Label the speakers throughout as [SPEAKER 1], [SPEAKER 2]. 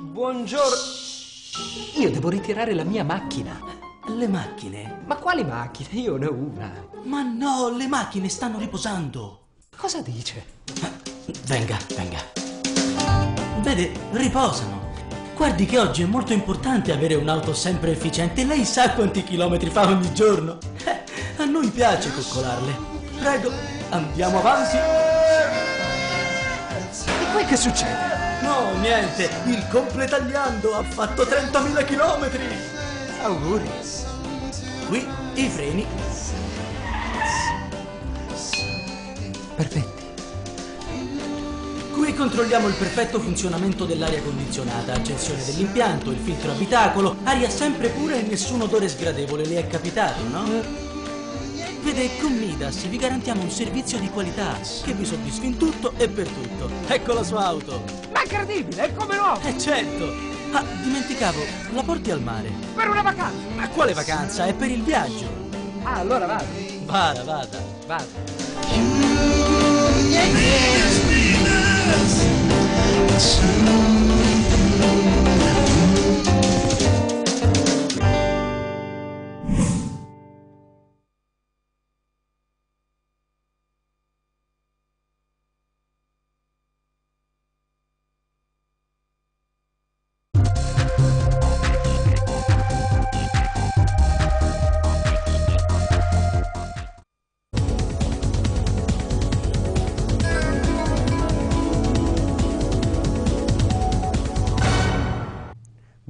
[SPEAKER 1] Buongiorno! Io devo ritirare la mia macchina. Le macchine? Ma quali macchine? Io ne ho una. Ma no, le macchine stanno riposando. Cosa dice? Venga, venga. Vede, riposano. Guardi che oggi è molto importante avere un'auto sempre efficiente. Lei sa quanti chilometri fa ogni giorno? Eh, a noi piace coccolarle. Prego, andiamo avanti. E poi che succede? No, niente, il completagliando ha fatto 30.000 km! Auguri! Qui i freni. Perfetti. Qui controlliamo il perfetto funzionamento dell'aria condizionata, accensione dell'impianto, il filtro abitacolo, aria sempre pura e nessun odore sgradevole le è capitato, no? Eh. Vede, con Midas vi garantiamo un servizio di qualità che vi soddisfa in tutto e per tutto. Ecco la sua auto! È incredibile, è come nuovo! Eh certo! Ah, dimenticavo, la porti al mare. Per una vacanza! Ma quale vacanza? È per il viaggio! Ah, allora vado. Vada, vada. Vada. You, yeah, yeah.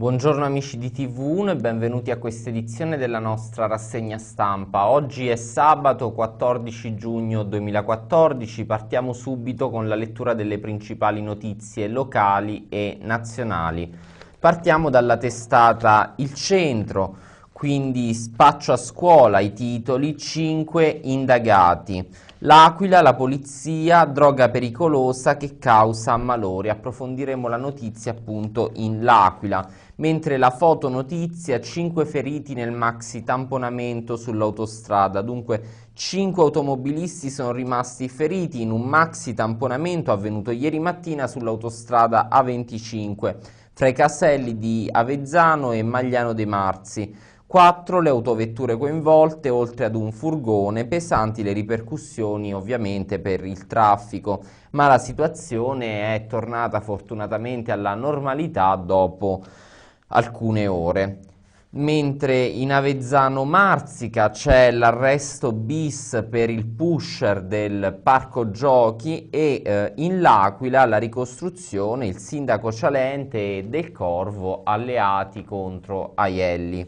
[SPEAKER 1] Buongiorno amici di TV1 e benvenuti a questa edizione della nostra rassegna stampa. Oggi è sabato 14 giugno 2014, partiamo subito con la lettura delle principali notizie locali e nazionali. Partiamo dalla testata Il Centro, quindi spaccio a scuola i titoli, 5 indagati. L'Aquila, la polizia, droga pericolosa che causa malori. Approfondiremo la notizia appunto in L'Aquila mentre la foto notizia 5 feriti nel maxi tamponamento sull'autostrada, dunque 5 automobilisti sono rimasti feriti in un maxi tamponamento avvenuto ieri mattina sull'autostrada A25 fra i caselli di Avezzano e Magliano De Marzi. 4 le autovetture coinvolte, oltre ad un furgone, pesanti le ripercussioni ovviamente per il traffico, ma la situazione è tornata fortunatamente alla normalità dopo alcune ore. Mentre in Avezzano Marzica c'è l'arresto bis per il pusher del parco giochi e eh, in L'Aquila la ricostruzione, il sindaco Cialente e Del Corvo alleati contro Aielli.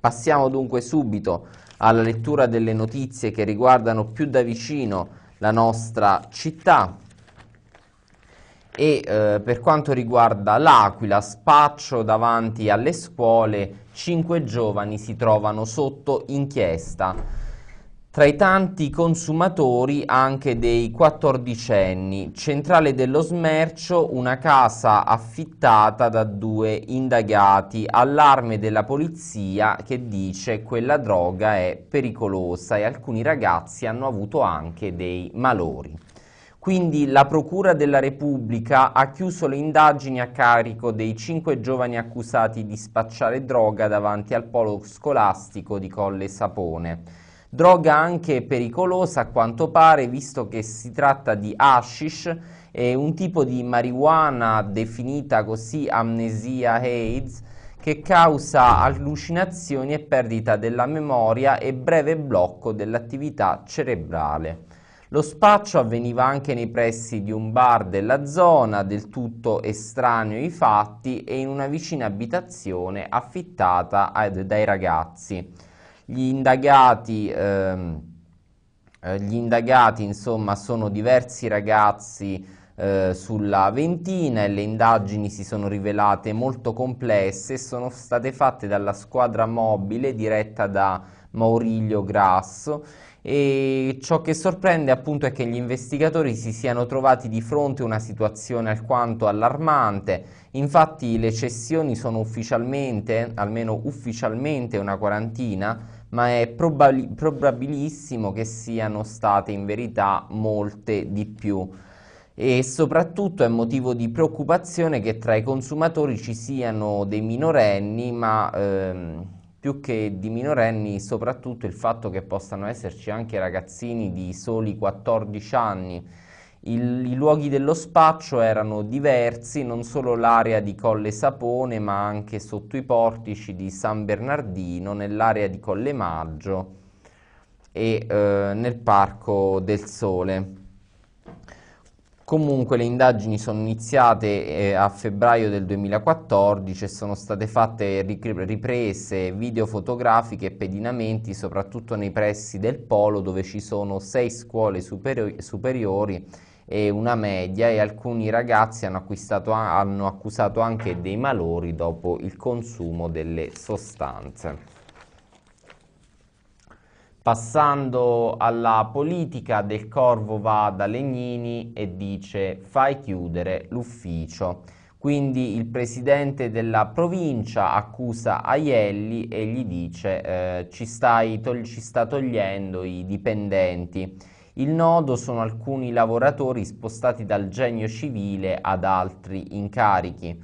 [SPEAKER 1] Passiamo dunque subito alla lettura delle notizie che riguardano più da vicino la nostra città e eh, per quanto riguarda l'Aquila, spaccio davanti alle scuole, cinque giovani si trovano sotto inchiesta. Tra i tanti consumatori anche dei quattordicenni, centrale dello smercio, una casa affittata da due indagati, allarme della polizia che dice quella droga è pericolosa e alcuni ragazzi hanno avuto anche dei malori. Quindi la Procura della Repubblica ha chiuso le indagini a carico dei cinque giovani accusati di spacciare droga davanti al polo scolastico di Colle Sapone. Droga anche pericolosa a quanto pare, visto che si tratta di hashish, eh, un tipo di marijuana definita così amnesia AIDS, che causa allucinazioni e perdita della memoria e breve blocco dell'attività cerebrale. Lo spaccio avveniva anche nei pressi di un bar della zona, del tutto estraneo ai fatti e in una vicina abitazione affittata ad, dai ragazzi. Gli indagati... Ehm, eh, gli indagati insomma sono diversi ragazzi eh, sulla ventina e le indagini si sono rivelate molto complesse e sono state fatte dalla squadra mobile diretta da Maurilio Grasso e ciò che sorprende appunto è che gli investigatori si siano trovati di fronte a una situazione alquanto allarmante. Infatti le cessioni sono ufficialmente, almeno ufficialmente una quarantina, ma è probab probabilissimo che siano state in verità molte di più e soprattutto è motivo di preoccupazione che tra i consumatori ci siano dei minorenni, ma ehm, più che di minorenni, soprattutto il fatto che possano esserci anche ragazzini di soli 14 anni. Il, I luoghi dello spaccio erano diversi, non solo l'area di Colle Sapone, ma anche sotto i portici di San Bernardino, nell'area di Colle Maggio e eh, nel Parco del Sole. Comunque le indagini sono iniziate eh, a febbraio del 2014 e sono state fatte riprese videofotografiche e pedinamenti soprattutto nei pressi del polo dove ci sono sei scuole superi superiori e una media e alcuni ragazzi hanno, hanno accusato anche dei malori dopo il consumo delle sostanze. Passando alla politica, Del Corvo va da Legnini e dice fai chiudere l'ufficio. Quindi il presidente della provincia accusa Aielli e gli dice eh, ci, togli ci sta togliendo i dipendenti. Il nodo sono alcuni lavoratori spostati dal genio civile ad altri incarichi.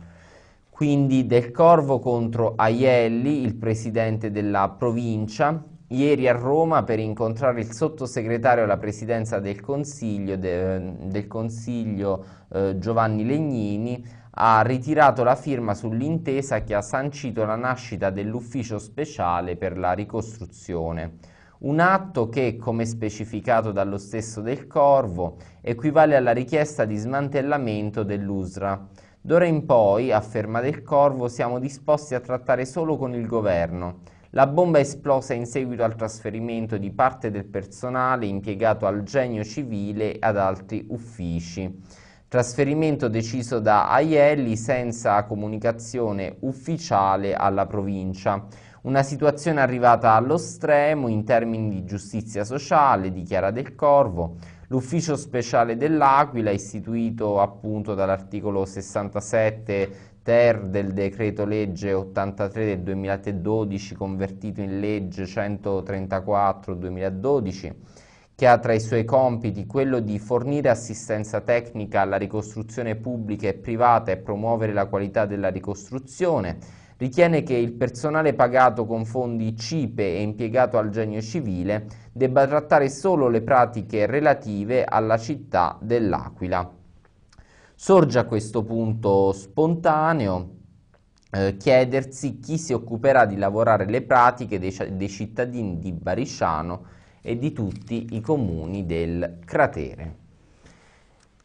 [SPEAKER 1] Quindi Del Corvo contro Aielli, il presidente della provincia, ieri a Roma per incontrare il sottosegretario alla presidenza del Consiglio, de, del Consiglio eh, Giovanni Legnini, ha ritirato la firma sull'intesa che ha sancito la nascita dell'ufficio speciale per la ricostruzione. Un atto che, come specificato dallo stesso Del Corvo, equivale alla richiesta di smantellamento dell'USRA. D'ora in poi, afferma Del Corvo, siamo disposti a trattare solo con il governo la bomba è esplosa in seguito al trasferimento di parte del personale impiegato al genio civile ad altri uffici. Trasferimento deciso da Aielli senza comunicazione ufficiale alla provincia. Una situazione arrivata allo stremo in termini di giustizia sociale, dichiara Del Corvo. L'ufficio speciale dell'Aquila, istituito appunto dall'articolo 67 ter del decreto legge 83 del 2012 convertito in legge 134 2012 che ha tra i suoi compiti quello di fornire assistenza tecnica alla ricostruzione pubblica e privata e promuovere la qualità della ricostruzione, ritiene che il personale pagato con fondi CIPE e impiegato al genio civile debba trattare solo le pratiche relative alla città dell'Aquila. Sorge a questo punto spontaneo eh, chiedersi chi si occuperà di lavorare le pratiche dei, dei cittadini di Barisciano e di tutti i comuni del cratere.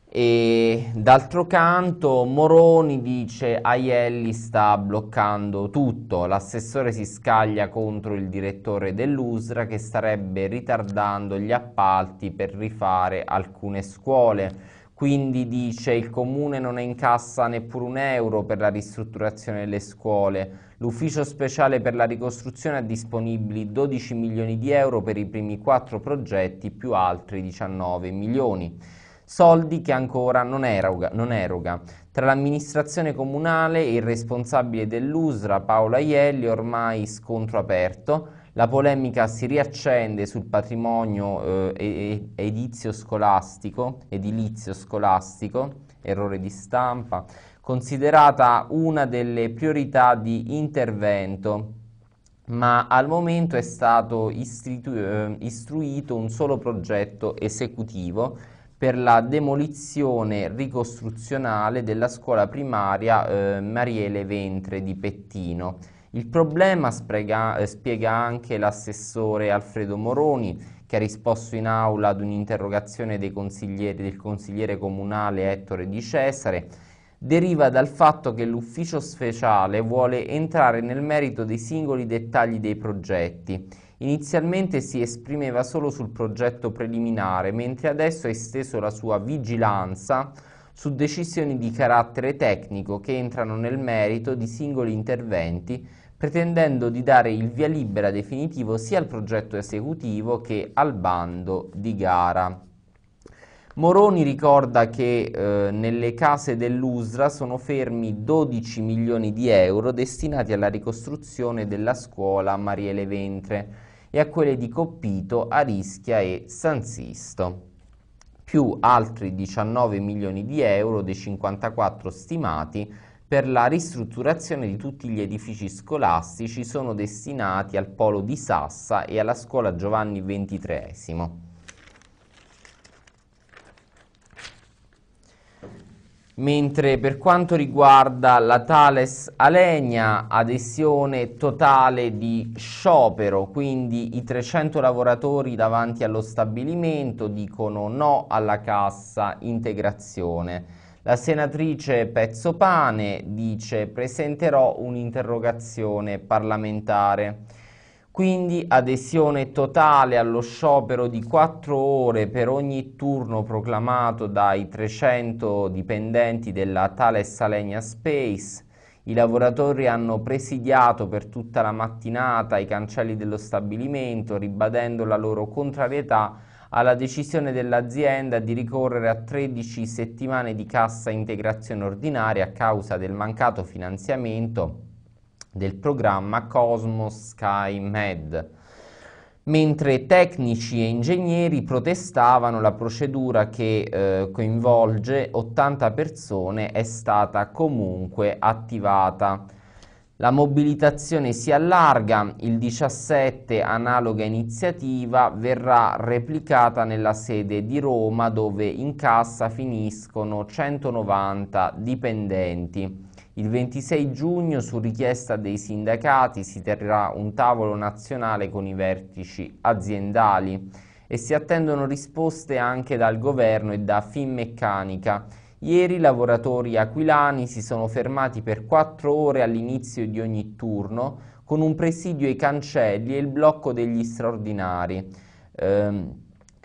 [SPEAKER 1] E d'altro canto Moroni dice Aielli sta bloccando tutto, l'assessore si scaglia contro il direttore dell'USRA che starebbe ritardando gli appalti per rifare alcune scuole. Quindi dice il comune non incassa neppure un euro per la ristrutturazione delle scuole. L'ufficio speciale per la ricostruzione ha disponibili 12 milioni di euro per i primi quattro progetti più altri 19 milioni. Soldi che ancora non eroga. Non eroga. Tra l'amministrazione comunale e il responsabile dell'USRA Paola Ielli ormai scontro aperto la polemica si riaccende sul patrimonio eh, edizio scolastico, edilizio scolastico, errore di stampa, considerata una delle priorità di intervento ma al momento è stato istritu- eh, istruito un solo progetto esecutivo per la demolizione ricostruzionale della scuola primaria eh, Mariele Ventre di Pettino il problema sprega, eh, spiega anche l'assessore Alfredo Moroni, che ha risposto in aula ad un'interrogazione del consigliere comunale Ettore Di Cesare, deriva dal fatto che l'ufficio speciale vuole entrare nel merito dei singoli dettagli dei progetti. Inizialmente si esprimeva solo sul progetto preliminare, mentre adesso ha esteso la sua vigilanza su decisioni di carattere tecnico che entrano nel merito di singoli interventi pretendendo di dare il via libera definitivo sia al progetto esecutivo che al bando di gara. Moroni ricorda che eh, nelle case dell'USRA sono fermi 12 milioni di euro destinati alla ricostruzione della scuola Mariele Ventre e a quelle di Coppito, Arischia e San Sisto più altri 19 milioni di euro dei 54 stimati per la ristrutturazione di tutti gli edifici scolastici sono destinati al polo di Sassa e alla scuola Giovanni XXIII. mentre per quanto riguarda la Thales Alegna adesione totale di sciopero, quindi i 300 lavoratori davanti allo stabilimento dicono no alla cassa integrazione. La senatrice Pezzopane dice presenterò un'interrogazione parlamentare quindi adesione totale allo sciopero di 4 ore per ogni turno proclamato dai 300 dipendenti della Thales Salegna Space. I lavoratori hanno presidiato per tutta la mattinata i cancelli dello stabilimento ribadendo la loro contrarietà alla decisione dell'azienda di ricorrere a 13 settimane di cassa integrazione ordinaria a causa del mancato finanziamento del programma Cosmos Sky Med, mentre tecnici e ingegneri protestavano la procedura che eh, coinvolge 80 persone è stata comunque attivata. La mobilitazione si allarga, il 17 analoga iniziativa verrà replicata nella sede di Roma dove in cassa finiscono 190 dipendenti. Il 26 giugno, su richiesta dei sindacati, si terrà un tavolo nazionale con i vertici aziendali e si attendono risposte anche dal governo e da Finmeccanica. Ieri i lavoratori aquilani si sono fermati per quattro ore all'inizio di ogni turno con un presidio ai cancelli e il blocco degli straordinari. Ehm,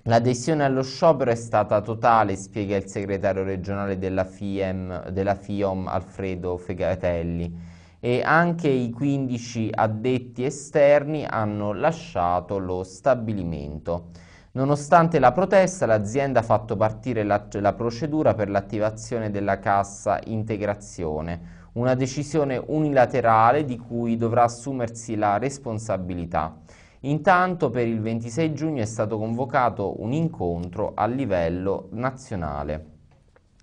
[SPEAKER 1] L'adesione allo sciopero è stata totale, spiega il segretario regionale della, FIEM, della FIOM Alfredo Fegatelli e anche i 15 addetti esterni hanno lasciato lo stabilimento. Nonostante la protesta, l'azienda ha fatto partire la, la procedura per l'attivazione della cassa integrazione, una decisione unilaterale di cui dovrà assumersi la responsabilità. Intanto per il 26 giugno è stato convocato un incontro a livello nazionale.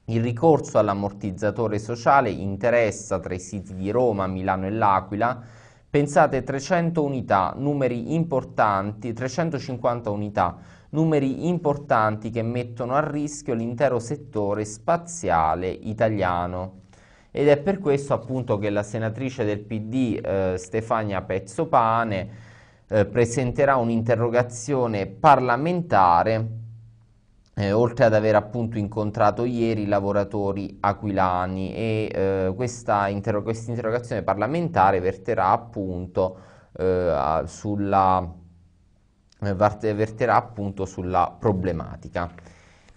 [SPEAKER 1] Il ricorso all'ammortizzatore sociale interessa tra i siti di Roma, Milano e L'Aquila, pensate 300 unità, numeri importanti, 350 unità, numeri importanti che mettono a rischio l'intero settore spaziale italiano. Ed è per questo appunto che la senatrice del PD eh, Stefania Pezzopane eh, presenterà un'interrogazione parlamentare eh, oltre ad aver appunto incontrato ieri i lavoratori aquilani e eh, questa, inter quest interrogazione parlamentare verterà appunto, eh, sulla, eh, verterà appunto sulla problematica.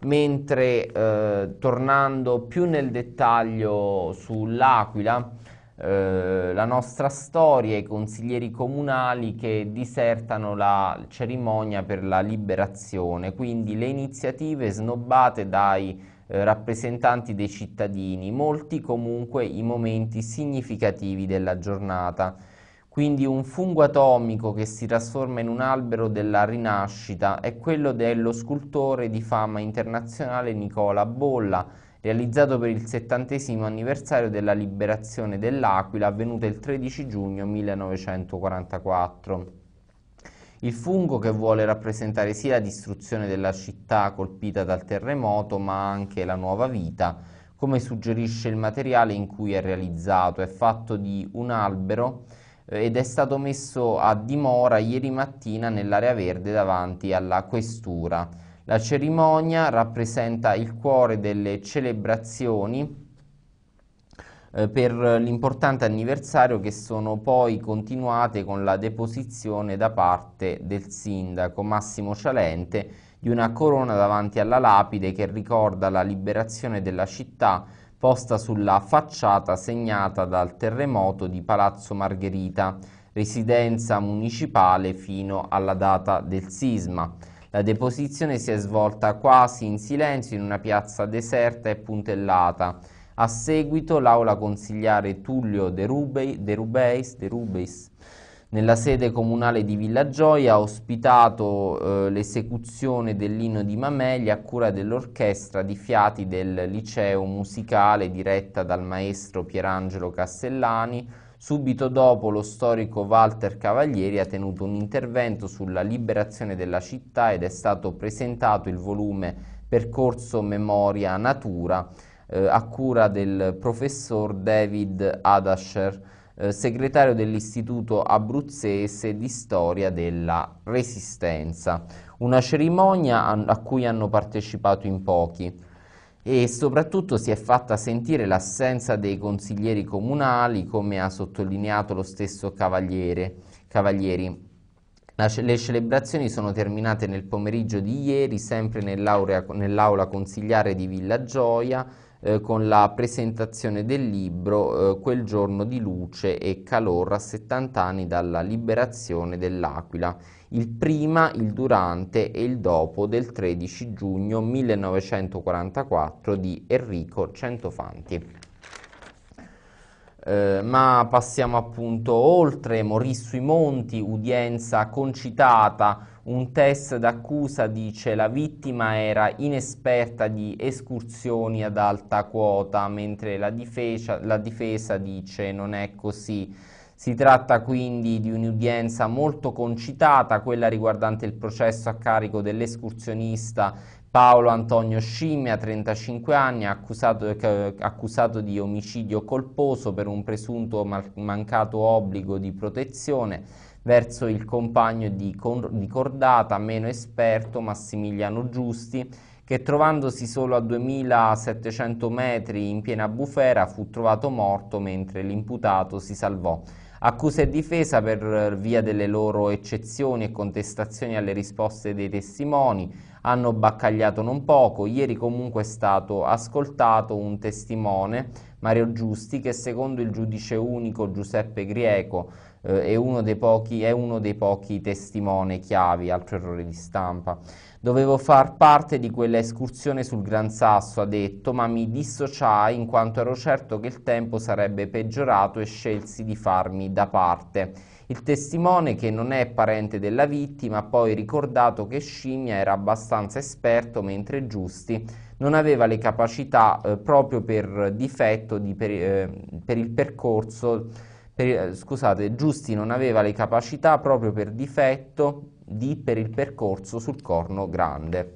[SPEAKER 1] Mentre eh, tornando più nel dettaglio sull'Aquila, eh, la nostra storia, i consiglieri comunali che disertano la cerimonia per la liberazione, quindi le iniziative snobbate dai eh, rappresentanti dei cittadini, molti comunque i momenti significativi della giornata. Quindi un fungo atomico che si trasforma in un albero della rinascita è quello dello scultore di fama internazionale Nicola Bolla, realizzato per il settantesimo anniversario della liberazione dell'Aquila avvenuta il 13 giugno 1944. Il fungo che vuole rappresentare sia la distruzione della città colpita dal terremoto ma anche la nuova vita, come suggerisce il materiale in cui è realizzato, è fatto di un albero eh, ed è stato messo a dimora ieri mattina nell'area verde davanti alla questura. La cerimonia rappresenta il cuore delle celebrazioni eh, per l'importante anniversario che sono poi continuate con la deposizione da parte del sindaco Massimo Cialente di una corona davanti alla lapide che ricorda la liberazione della città posta sulla facciata segnata dal terremoto di Palazzo Margherita, residenza municipale fino alla data del sisma. La deposizione si è svolta quasi in silenzio in una piazza deserta e puntellata. A seguito l'aula consigliare Tullio De, Rubei, De, Rubeis, De Rubeis, nella sede comunale di Villa Gioia ha ospitato eh, l'esecuzione dell'inno di Mameli a cura dell'orchestra di fiati del liceo musicale diretta dal maestro Pierangelo Castellani Subito dopo lo storico Walter Cavalieri ha tenuto un intervento sulla liberazione della città ed è stato presentato il volume Percorso Memoria Natura eh, a cura del professor David Adasher, eh, segretario dell'Istituto Abruzzese di Storia della Resistenza. Una cerimonia a cui hanno partecipato in pochi e soprattutto si è fatta sentire l'assenza dei consiglieri comunali, come ha sottolineato lo stesso Cavalieri. le celebrazioni sono terminate nel pomeriggio di ieri, sempre nell'aula consigliare di Villa Gioia, eh, con la presentazione del libro eh, Quel giorno di luce e calor a 70 anni dalla liberazione dell'Aquila il prima, il durante e il dopo del 13 giugno 1944 di Enrico Centofanti. Eh, ma passiamo appunto oltre, morì sui monti, udienza concitata, un test d'accusa dice la vittima era inesperta di escursioni ad alta quota, mentre la difesa, la difesa dice non è così. Si tratta quindi di un'udienza molto concitata, quella riguardante il processo a carico dell'escursionista Paolo Antonio Scimmia, 35 anni, accusato, eh, eh, accusato, di omicidio colposo per un presunto mancato obbligo di protezione verso il compagno di, di cordata meno esperto Massimiliano Giusti, che trovandosi solo a 2700 metri in piena bufera fu trovato morto mentre l'imputato si salvò. Accusa e difesa per eh, via delle loro eccezioni e contestazioni alle risposte dei testimoni hanno baccagliato non poco. Ieri comunque è stato ascoltato un testimone, Mario Giusti, che secondo il giudice unico Giuseppe Grieco eh, è, uno pochi, è uno dei pochi testimoni chiavi, altro errore di stampa. Dovevo far parte di quella escursione sul Gran Sasso, ha detto, ma mi dissociai in quanto ero certo che il tempo sarebbe peggiorato e scelsi di farmi da parte. Il testimone, che non è parente della vittima, ha poi ricordato che Scimmia era abbastanza esperto, mentre Giusti non aveva le capacità eh, proprio per difetto di per, eh, per il percorso per, eh, scusate, Giusti non aveva le capacità proprio per difetto di per il percorso sul corno grande.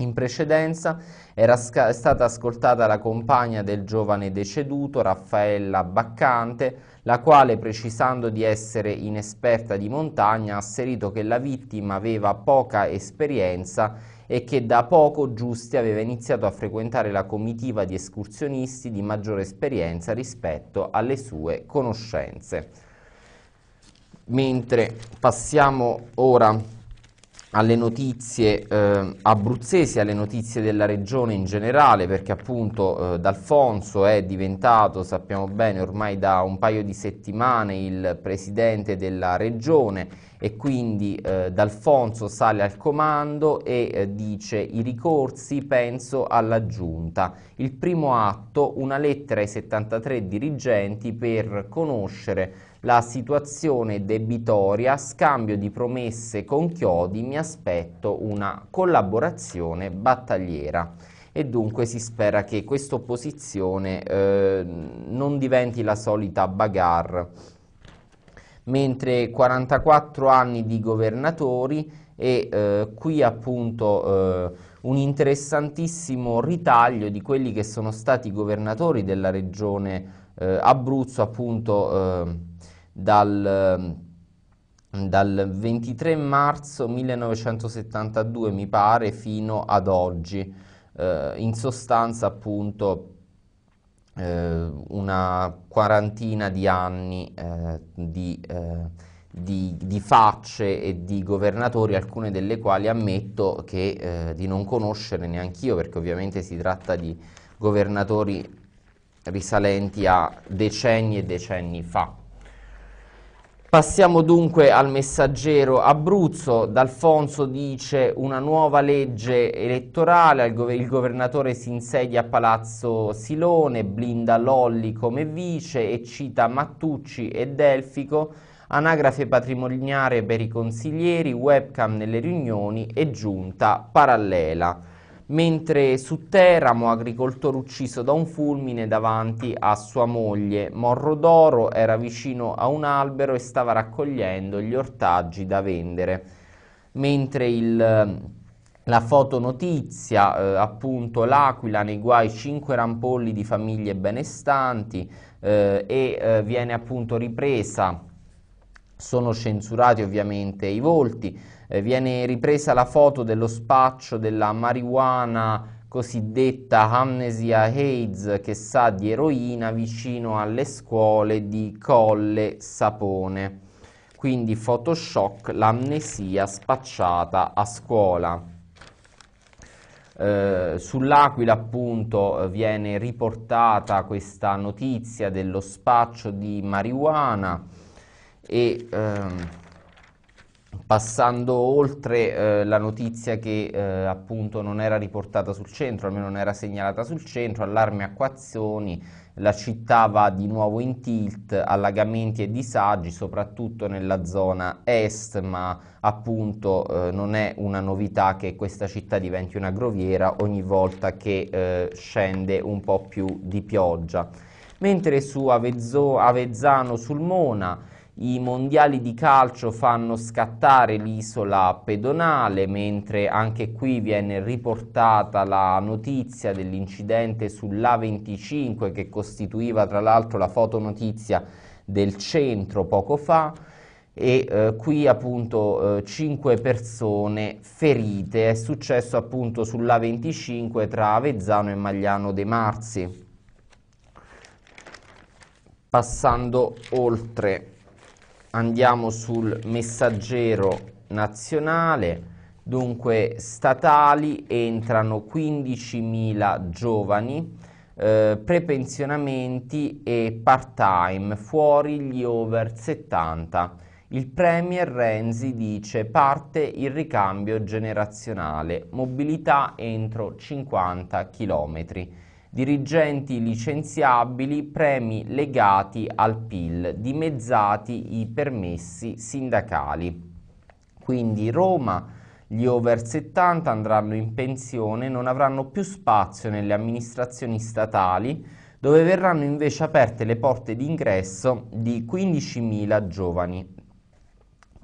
[SPEAKER 1] In precedenza era stata ascoltata la compagna del giovane deceduto, Raffaella Baccante, la quale, precisando di essere inesperta di montagna, ha asserito che la vittima aveva poca esperienza e che da poco Giusti aveva iniziato a frequentare la comitiva di escursionisti di maggiore esperienza rispetto alle sue conoscenze mentre passiamo ora alle notizie eh, abruzzesi, alle notizie della regione in generale, perché appunto eh, D'Alfonso è diventato, sappiamo bene, ormai da un paio di settimane il presidente della regione e quindi eh, D'Alfonso sale al comando e eh, dice i ricorsi penso alla giunta. Il primo atto, una lettera ai 73 dirigenti per conoscere la situazione debitoria, scambio di promesse con Chiodi, mi aspetto una collaborazione battagliera e dunque si spera che questa opposizione eh, non diventi la solita bagarre. Mentre 44 anni di governatori e eh, qui appunto eh, un interessantissimo ritaglio di quelli che sono stati i governatori della regione eh, Abruzzo appunto eh, dal, ehm, dal 23 marzo 1972 mi pare fino ad oggi. Eh, in sostanza appunto eh, una quarantina di anni eh, di, eh, di, di, facce e di governatori, alcune delle quali ammetto che, eh, di non conoscere neanche io, perché ovviamente si tratta di governatori risalenti a decenni e decenni fa. Passiamo dunque al messaggero Abruzzo. D'Alfonso dice una nuova legge elettorale, il, governatore si insedia a Palazzo Silone, blinda Lolli come vice e cita Mattucci e Delfico, anagrafe patrimoniale per i consiglieri, webcam nelle riunioni e giunta parallela mentre su Teramo agricoltore ucciso da un fulmine davanti a sua moglie. Morro d'oro era vicino a un albero e stava raccogliendo gli ortaggi da vendere. Mentre il, la fotonotizia, eh, appunto, l'Aquila nei guai 5 rampolli di famiglie benestanti eh, e eh, viene appunto ripresa sono censurati ovviamente i volti, eh, viene ripresa la foto dello spaccio della marijuana cosiddetta amnesia AIDS che sa di eroina vicino alle scuole di Colle Sapone. Quindi Photoshop, l'amnesia spacciata a scuola. Eh, Sull'Aquila appunto viene riportata questa notizia dello spaccio di marijuana e ehm, passando oltre eh, la notizia che eh, appunto non era riportata sul centro, almeno non era segnalata sul centro, allarme acquazzoni, la città va di nuovo in tilt, allagamenti e disagi soprattutto nella zona est, ma appunto eh, non è una novità che questa città diventi una groviera ogni volta che eh, scende un po' più di pioggia. Mentre su Avezzo, Avezzano sul Mona i mondiali di calcio fanno scattare l'isola pedonale, mentre anche qui viene riportata la notizia dell'incidente sull'A25 che costituiva tra l'altro la fotonotizia del centro poco fa e eh, qui appunto eh, persone ferite, è successo appunto sull'A25 tra Avezzano e Magliano De Marzi. Passando oltre andiamo sul messaggero nazionale, dunque statali entrano 15.000 giovani, eh, prepensionamenti e part-time, fuori gli over 70. Il Premier Renzi dice parte il ricambio generazionale, mobilità entro 50 chilometri dirigenti licenziabili, premi legati al PIL, dimezzati i permessi sindacali. Quindi Roma, gli over 70 andranno in pensione, non avranno più spazio nelle amministrazioni statali, dove verranno invece aperte le porte d'ingresso di 15.000 giovani.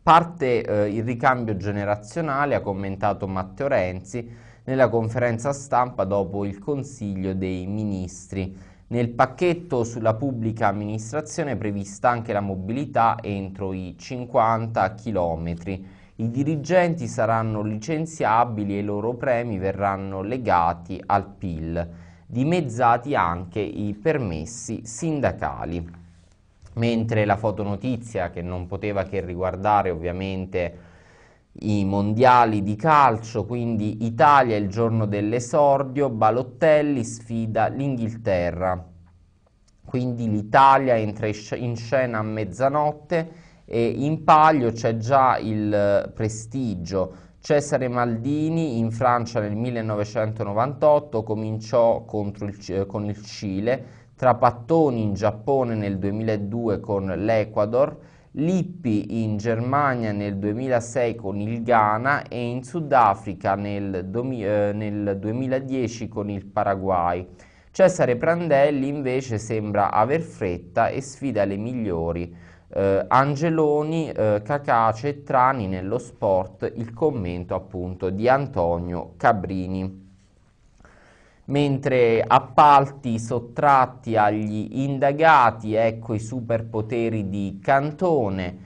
[SPEAKER 1] Parte eh, il ricambio generazionale, ha commentato Matteo Renzi, nella conferenza stampa dopo il Consiglio dei Ministri. Nel pacchetto sulla pubblica amministrazione è prevista anche la mobilità entro i 50 km. I dirigenti saranno licenziabili e i loro premi verranno legati al PIL, dimezzati anche i permessi sindacali. Mentre la fotonotizia, che non poteva che riguardare ovviamente i mondiali di calcio, quindi Italia il giorno dell'esordio, Balottelli sfida l'Inghilterra. Quindi l'Italia entra in scena a mezzanotte e in palio c'è già il eh, prestigio. Cesare Maldini in Francia nel 1998 cominciò il, con il Cile, Trapattoni in Giappone nel 2002 con l'Ecuador, Lippi in Germania nel 2006 con il Ghana e in Sudafrica nel, eh, nel 2010 con il Paraguay. Cesare Prandelli invece sembra aver fretta e sfida le migliori. Eh, Angeloni, eh, Cacace e Trani nello sport, il commento appunto di Antonio Cabrini mentre appalti sottratti agli indagati, ecco i superpoteri di Cantone,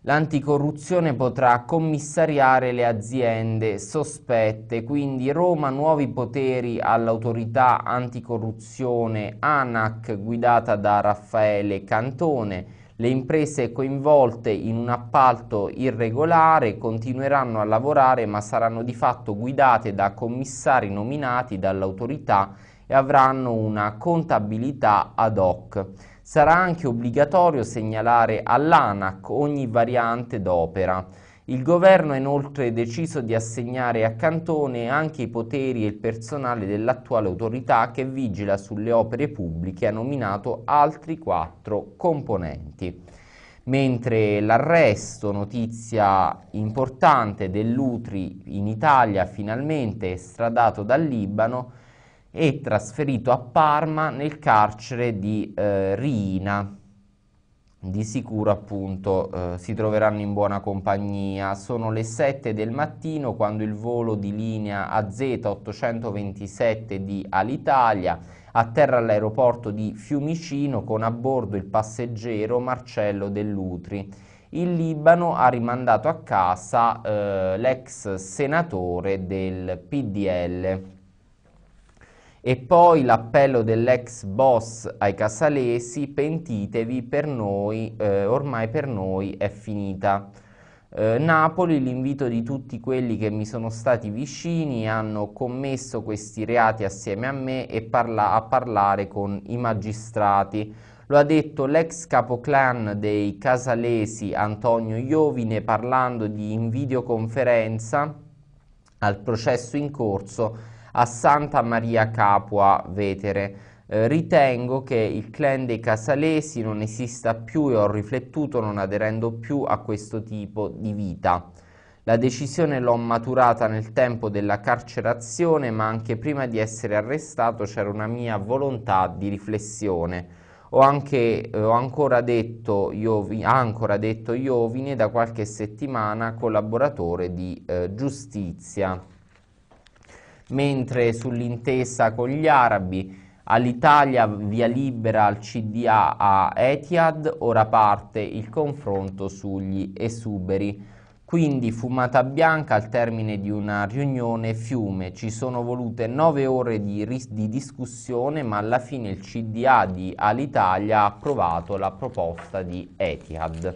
[SPEAKER 1] l'anticorruzione potrà commissariare le aziende sospette, quindi Roma nuovi poteri all'autorità anticorruzione ANAC guidata da Raffaele Cantone, le imprese coinvolte in un appalto irregolare continueranno a lavorare ma saranno di fatto guidate da commissari nominati dall'autorità e avranno una contabilità ad hoc. Sarà anche obbligatorio segnalare all'ANAC ogni variante d'opera. Il governo ha inoltre deciso di assegnare a Cantone anche i poteri e il personale dell'attuale autorità che vigila sulle opere pubbliche e ha nominato altri quattro componenti. Mentre l'arresto, notizia importante dell'Utri in Italia, finalmente estradato dal Libano, e trasferito a Parma nel carcere di eh, Rina di sicuro appunto eh, si troveranno in buona compagnia. Sono le 7 del mattino quando il volo di linea AZ827 di Alitalia atterra all'aeroporto di Fiumicino con a bordo il passeggero Marcello Dell'Utri. Il Libano ha rimandato a casa eh, l'ex senatore del PDL. E poi l'appello dell'ex boss ai casalesi, pentitevi, per noi, eh, ormai per noi è finita. Eh, Napoli, l'invito di tutti quelli che mi sono stati vicini, hanno commesso questi reati assieme a me e parla a parlare con i magistrati. Lo ha detto l'ex capoclan dei casalesi Antonio Iovine parlando di in videoconferenza al processo in corso a Santa Maria Capua Vetere. Eh, ritengo che il clan dei Casalesi non esista più e ho riflettuto non aderendo più a questo tipo di vita. La decisione l'ho maturata nel tempo della carcerazione, ma anche prima di essere arrestato c'era una mia volontà di riflessione. Ho, anche, eh, ho ancora detto Iovine, ancora detto Iovine da qualche settimana collaboratore di eh, giustizia mentre sull'intesa con gli arabi all'Italia via libera al CDA a Etihad, ora parte il confronto sugli esuberi. Quindi fumata bianca al termine di una riunione fiume, ci sono volute nove ore di, di discussione ma alla fine il CDA di Alitalia ha approvato la proposta di Etihad.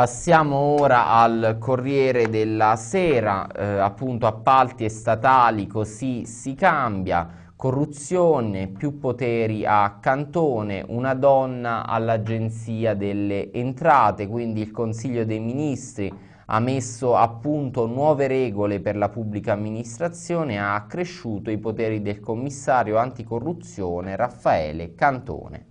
[SPEAKER 1] Passiamo ora al Corriere della Sera, eh, appunto appalti e statali così si cambia, corruzione, più poteri a Cantone, una donna all'Agenzia delle Entrate, quindi il Consiglio dei Ministri ha messo a punto nuove regole per la pubblica amministrazione ha accresciuto i poteri del commissario anticorruzione Raffaele Cantone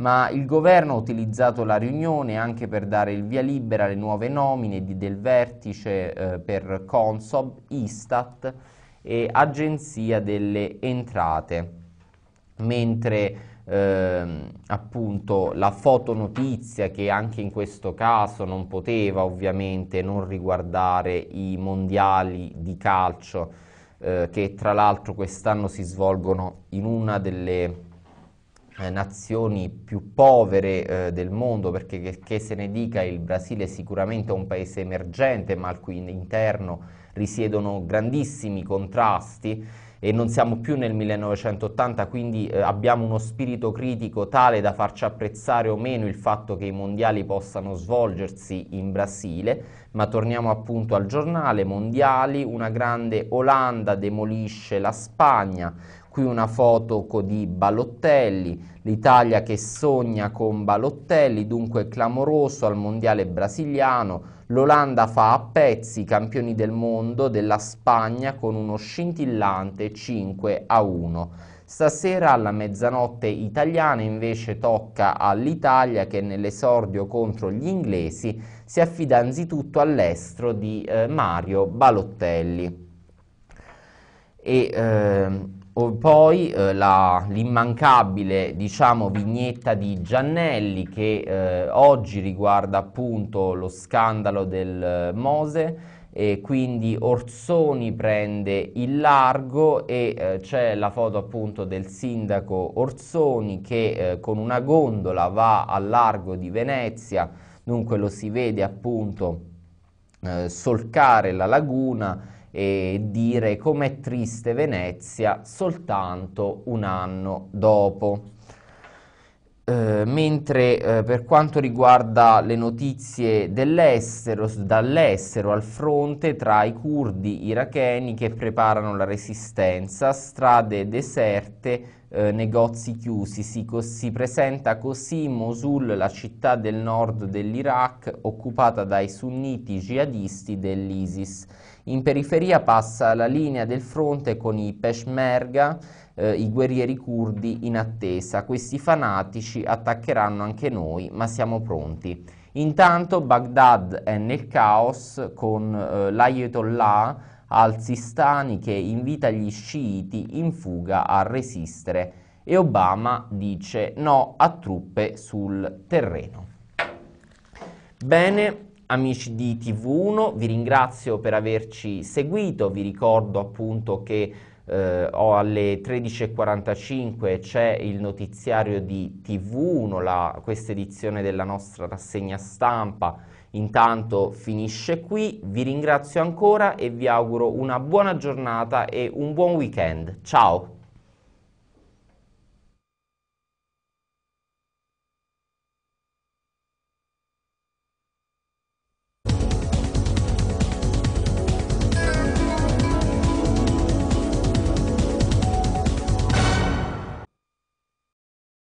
[SPEAKER 1] ma il governo ha utilizzato la riunione anche per dare il via libera alle nuove nomine di, del vertice eh, per Consob, Istat e Agenzia delle Entrate, mentre ehm, appunto la fotonotizia che anche in questo caso non poteva ovviamente non riguardare i mondiali di calcio eh, che tra l'altro quest'anno si svolgono in una delle eh, nazioni più povere eh, del mondo, perché che, che, se ne dica il Brasile è sicuramente un paese emergente, ma al cui interno risiedono grandissimi contrasti e non siamo più nel 1980, quindi eh, abbiamo uno spirito critico tale da farci apprezzare o meno il fatto che i mondiali possano svolgersi in Brasile, ma torniamo appunto al giornale, mondiali, una grande Olanda demolisce la Spagna, Qui una foto di Balottelli, l'Italia che sogna con Balottelli, dunque clamoroso al mondiale brasiliano, l'Olanda fa a pezzi i campioni del mondo della Spagna con uno scintillante 5 a 1. Stasera alla mezzanotte italiana invece tocca all'Italia che nell'esordio contro gli inglesi si affida anzitutto all'estro di eh, Mario Balottelli. E, eh, o poi eh, l'immancabile diciamo, vignetta di Giannelli che eh, oggi riguarda appunto lo scandalo del eh, Mose e quindi Orsoni prende il largo e eh, c'è la foto appunto del sindaco Orsoni che eh, con una gondola va al largo di Venezia, dunque lo si vede appunto eh, solcare la laguna e dire com'è triste Venezia soltanto un anno dopo. Eh, mentre eh, per quanto riguarda le notizie dell'estero, dall'estero al fronte tra i curdi iracheni che preparano la resistenza, strade deserte, eh, negozi chiusi, si, si presenta così Mosul, la città del nord dell'Iraq, occupata dai sunniti jihadisti dell'ISIS in periferia passa la linea del fronte con i Peshmerga, eh, i guerrieri curdi in attesa. Questi fanatici attaccheranno anche noi, ma siamo pronti. Intanto Baghdad è nel caos con eh, l'Ayatollah al-Sistani che invita gli sciiti in fuga a resistere e Obama dice no a truppe sul terreno. Bene, Amici di TV1, vi ringrazio per averci seguito, vi ricordo appunto che eh, alle 13.45 c'è il notiziario di TV1, la, questa edizione della nostra rassegna stampa intanto finisce qui, vi ringrazio ancora e vi auguro una buona giornata e un buon weekend. Ciao!